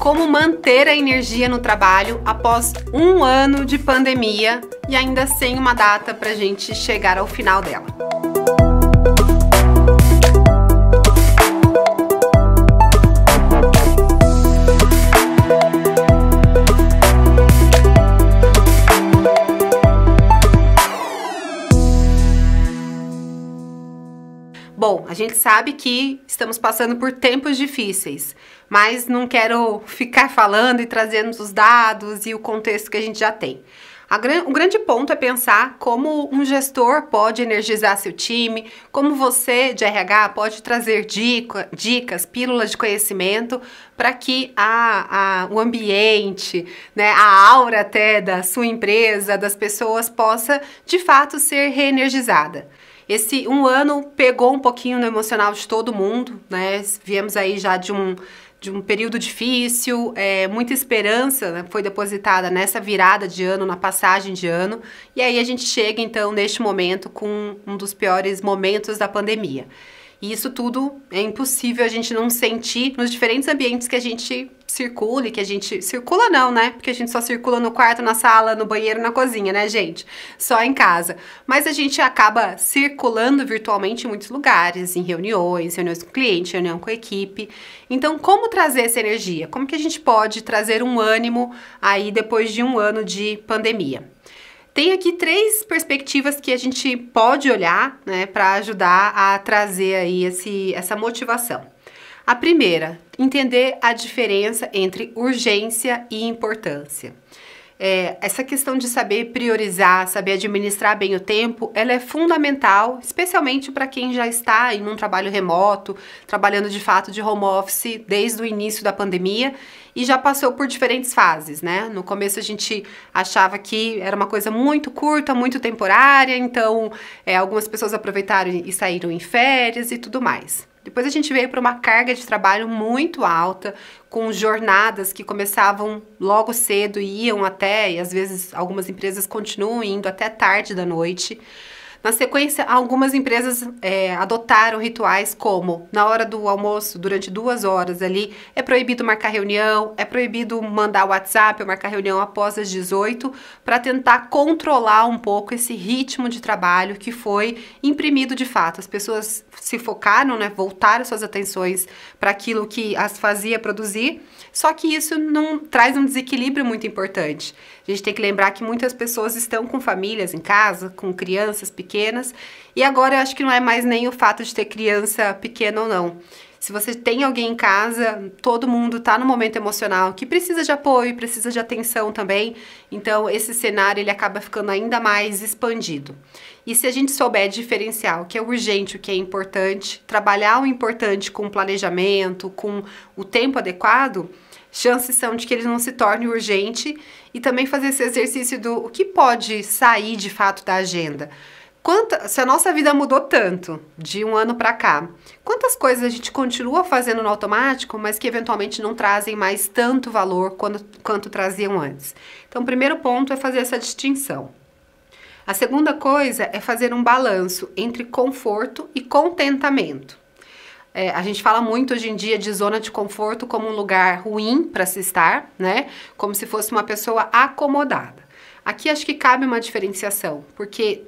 como manter a energia no trabalho após um ano de pandemia e ainda sem uma data para a gente chegar ao final dela. Bom, a gente sabe que estamos passando por tempos difíceis, mas não quero ficar falando e trazendo os dados e o contexto que a gente já tem. Gran... O grande ponto é pensar como um gestor pode energizar seu time, como você de RH pode trazer dica, dicas, pílulas de conhecimento para que a, a, o ambiente, né, a aura até da sua empresa, das pessoas possa de fato ser reenergizada. Esse um ano pegou um pouquinho no emocional de todo mundo, né? Viemos aí já de um de um período difícil, é, muita esperança né, foi depositada nessa virada de ano, na passagem de ano, e aí a gente chega então neste momento com um dos piores momentos da pandemia. E isso tudo é impossível a gente não sentir nos diferentes ambientes que a gente circula e que a gente. Circula não, né? Porque a gente só circula no quarto, na sala, no banheiro, na cozinha, né, gente? Só em casa. Mas a gente acaba circulando virtualmente em muitos lugares, em reuniões, reuniões com cliente, reunião com a equipe. Então, como trazer essa energia? Como que a gente pode trazer um ânimo aí depois de um ano de pandemia? Tem aqui três perspectivas que a gente pode olhar, né, para ajudar a trazer aí esse, essa motivação. A primeira, entender a diferença entre urgência e importância é, essa questão de saber priorizar, saber administrar bem o tempo, ela é fundamental, especialmente para quem já está em um trabalho remoto, trabalhando de fato de home office desde o início da pandemia e já passou por diferentes fases, né? No começo a gente achava que era uma coisa muito curta, muito temporária, então é, algumas pessoas aproveitaram e saíram em férias e tudo mais. Depois a gente veio para uma carga de trabalho muito alta, com jornadas que começavam logo cedo e iam até, e às vezes algumas empresas continuam indo até tarde da noite. Na sequência, algumas empresas é, adotaram rituais como, na hora do almoço, durante duas horas ali, é proibido marcar reunião, é proibido mandar WhatsApp ou marcar reunião após as 18, para tentar controlar um pouco esse ritmo de trabalho que foi imprimido de fato. As pessoas se focaram, né, voltaram suas atenções para aquilo que as fazia produzir, só que isso não traz um desequilíbrio muito importante. A gente tem que lembrar que muitas pessoas estão com famílias em casa, com crianças pequenas, pequenas. E agora eu acho que não é mais nem o fato de ter criança pequena ou não. Se você tem alguém em casa, todo mundo está no momento emocional que precisa de apoio, precisa de atenção também. Então esse cenário ele acaba ficando ainda mais expandido. E se a gente souber diferenciar o que é urgente, o que é importante, trabalhar o importante com planejamento, com o tempo adequado, chances são de que ele não se torne urgente e também fazer esse exercício do o que pode sair de fato da agenda. Quanta, se a nossa vida mudou tanto de um ano para cá, quantas coisas a gente continua fazendo no automático, mas que eventualmente não trazem mais tanto valor quando, quanto traziam antes? Então, o primeiro ponto é fazer essa distinção. A segunda coisa é fazer um balanço entre conforto e contentamento. É, a gente fala muito hoje em dia de zona de conforto como um lugar ruim para se estar, né? Como se fosse uma pessoa acomodada. Aqui acho que cabe uma diferenciação, porque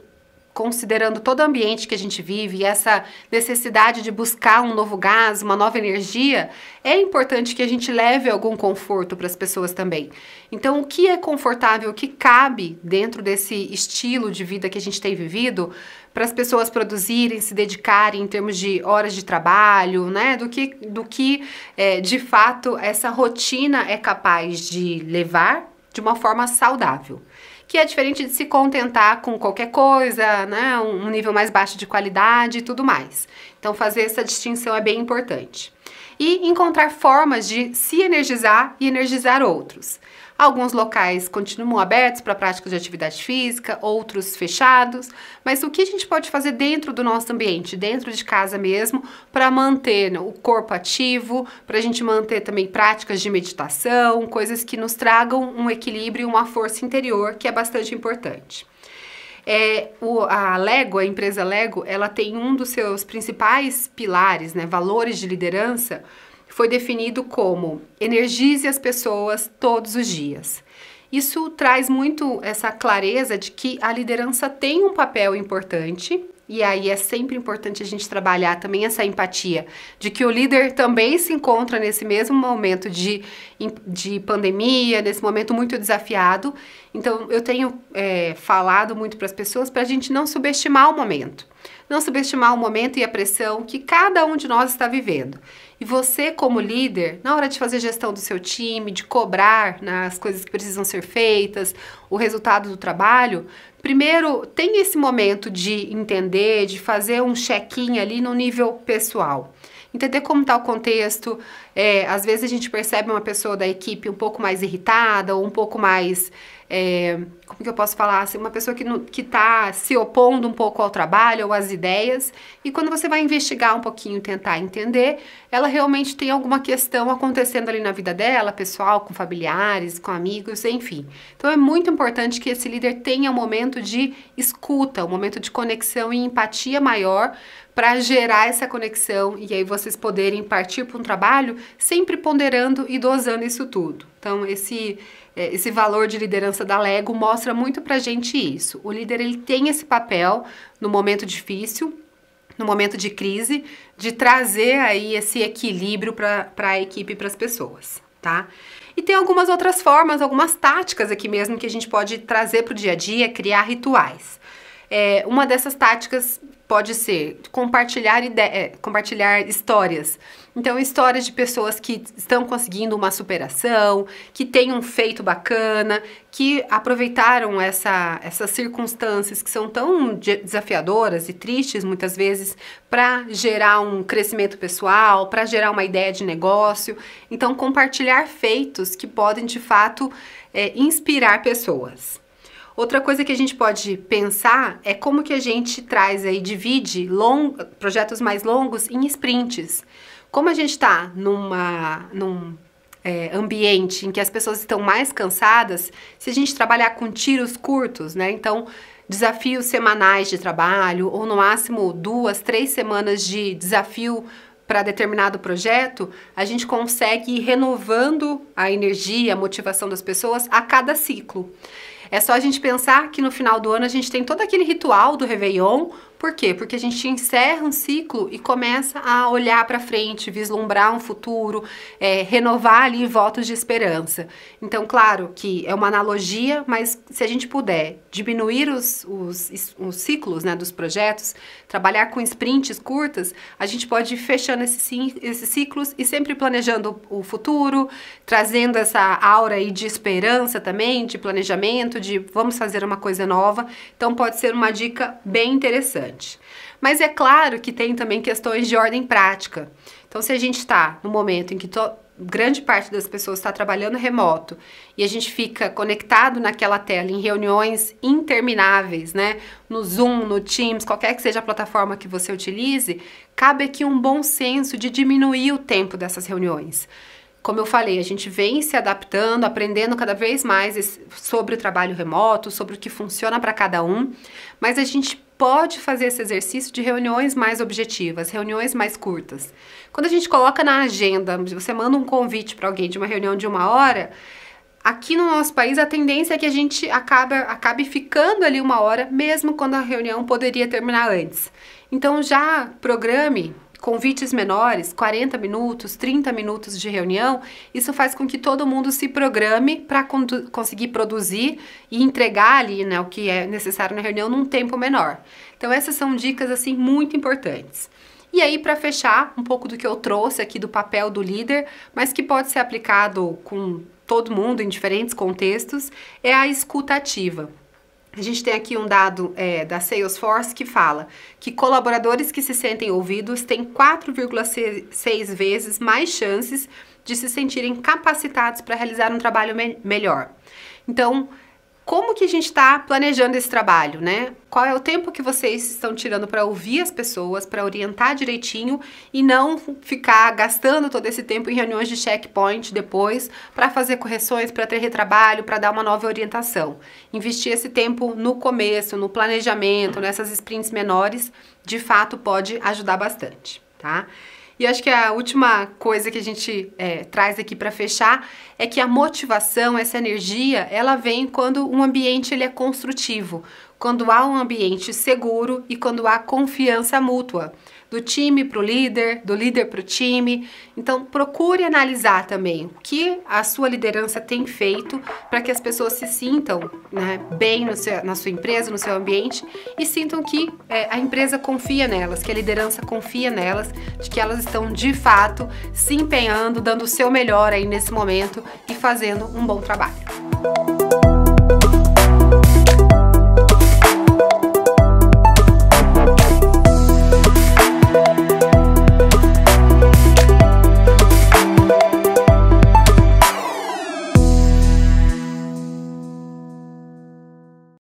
considerando todo o ambiente que a gente vive, essa necessidade de buscar um novo gás, uma nova energia, é importante que a gente leve algum conforto para as pessoas também. Então, o que é confortável, o que cabe dentro desse estilo de vida que a gente tem vivido, para as pessoas produzirem, se dedicarem em termos de horas de trabalho, né? Do que, do que é, de fato essa rotina é capaz de levar de uma forma saudável que é diferente de se contentar com qualquer coisa, né? Um nível mais baixo de qualidade e tudo mais. Então, fazer essa distinção é bem importante. E encontrar formas de se energizar e energizar outros. Alguns locais continuam abertos para práticas de atividade física, outros fechados, mas o que a gente pode fazer dentro do nosso ambiente, dentro de casa mesmo, para manter né, o corpo ativo, para a gente manter também práticas de meditação, coisas que nos tragam um equilíbrio e uma força interior que é bastante importante. É, o, a Lego, a empresa Lego, ela tem um dos seus principais pilares, né, valores de liderança, foi definido como energize as pessoas todos os dias. Isso traz muito essa clareza de que a liderança tem um papel importante e aí é sempre importante a gente trabalhar também essa empatia de que o líder também se encontra nesse mesmo momento de, de pandemia, nesse momento muito desafiado. Então eu tenho é, falado muito para as pessoas para a gente não subestimar o momento não subestimar o momento e a pressão que cada um de nós está vivendo. E você, como líder, na hora de fazer gestão do seu time, de cobrar nas né, coisas que precisam ser feitas, o resultado do trabalho, primeiro tem esse momento de entender, de fazer um check-in ali no nível pessoal. Entender como está o contexto, é, às vezes a gente percebe uma pessoa da equipe um pouco mais irritada ou um pouco mais. É, como que eu posso falar? Assim, uma pessoa que, está se opondo um pouco ao trabalho ou às ideias. E quando você vai investigar um pouquinho, tentar entender, ela realmente tem alguma questão acontecendo ali na vida dela, pessoal, com familiares, com amigos, enfim. Então é muito importante que esse líder tenha um momento de escuta, um momento de conexão e empatia maior para gerar essa conexão e aí vocês poderem partir para um trabalho sempre ponderando e dosando isso tudo. Então, esse, é, esse valor de liderança da Lego mostra muito pra gente isso. O líder, ele tem esse papel no momento difícil, no momento de crise, de trazer aí esse equilíbrio para a equipe e para as pessoas, tá? E tem algumas outras formas, algumas táticas aqui mesmo que a gente pode trazer para o dia a dia, criar rituais. É, uma dessas táticas pode ser compartilhar, ide é, compartilhar histórias. Então, histórias de pessoas que estão conseguindo uma superação, que têm um feito bacana, que aproveitaram essa, essas circunstâncias que são tão desafiadoras e tristes muitas vezes para gerar um crescimento pessoal, para gerar uma ideia de negócio. Então, compartilhar feitos que podem de fato é, inspirar pessoas. Outra coisa que a gente pode pensar é como que a gente traz aí, divide long, projetos mais longos em sprints. Como a gente está num é, ambiente em que as pessoas estão mais cansadas, se a gente trabalhar com tiros curtos, né? Então, desafios semanais de trabalho, ou no máximo duas, três semanas de desafio para determinado projeto, a gente consegue ir renovando a energia, a motivação das pessoas a cada ciclo. É só a gente pensar que no final do ano a gente tem todo aquele ritual do Réveillon por quê? Porque a gente encerra um ciclo e começa a olhar para frente, vislumbrar um futuro, é, renovar ali votos de esperança. Então, claro que é uma analogia, mas se a gente puder diminuir os, os, os ciclos né, dos projetos, trabalhar com sprints curtas, a gente pode ir fechando esses, ciclos e sempre planejando o futuro, trazendo essa aura aí de esperança também, de planejamento, de vamos fazer uma coisa nova. Então, pode ser uma dica bem interessante importante. Mas é claro que tem também questões de ordem prática. Então, se a gente está no momento em que grande parte das pessoas está trabalhando remoto e a gente fica conectado naquela tela em reuniões intermináveis, né? No Zoom, no Teams, qualquer que seja a plataforma que você utilize, cabe aqui um bom senso de diminuir o tempo dessas reuniões. Como eu falei, a gente vem se adaptando, aprendendo cada vez mais sobre o trabalho remoto, sobre o que funciona para cada um, mas a gente pode fazer esse exercício de reuniões mais objetivas, reuniões mais curtas. Quando a gente coloca na agenda, você manda um convite para alguém de uma reunião de uma hora, aqui no nosso país a tendência é que a gente acabe acabe ficando ali uma hora, mesmo quando a reunião poderia terminar antes. Então já programe convites menores, 40 minutos, 30 minutos de reunião, isso faz com que todo mundo se programe para conseguir produzir e entregar ali né, o que é necessário na reunião num tempo menor. Então essas são dicas assim muito importantes. E aí, para fechar, um pouco do que eu trouxe aqui do papel do líder, mas que pode ser aplicado com todo mundo em diferentes contextos, é a escutativa. A gente tem aqui um dado é, da Salesforce que fala que colaboradores que se sentem ouvidos têm 4,6 vezes mais chances de se sentirem capacitados para realizar um trabalho me melhor. Então, como que a gente está planejando esse trabalho, né? Qual é o tempo que vocês estão tirando para ouvir as pessoas, para orientar direitinho e não ficar gastando todo esse tempo em reuniões de checkpoint depois para fazer correções, para ter retrabalho, para dar uma nova orientação. Investir esse tempo no começo, no planejamento, nessas sprints menores, de fato pode ajudar bastante, tá? E acho que a última coisa que a gente é, traz aqui para fechar é que a motivação, essa energia, ela vem quando um ambiente ele é construtivo, quando há um ambiente seguro e quando há confiança mútua do time para o líder, do líder para o time. Então, procure analisar também o que a sua liderança tem feito para que as pessoas se sintam né, bem seu, na sua empresa, no seu ambiente e sintam que é, a empresa confia nelas, que a liderança confia nelas, de que elas estão de fato se empenhando, dando o seu melhor aí nesse momento e fazendo um bom trabalho.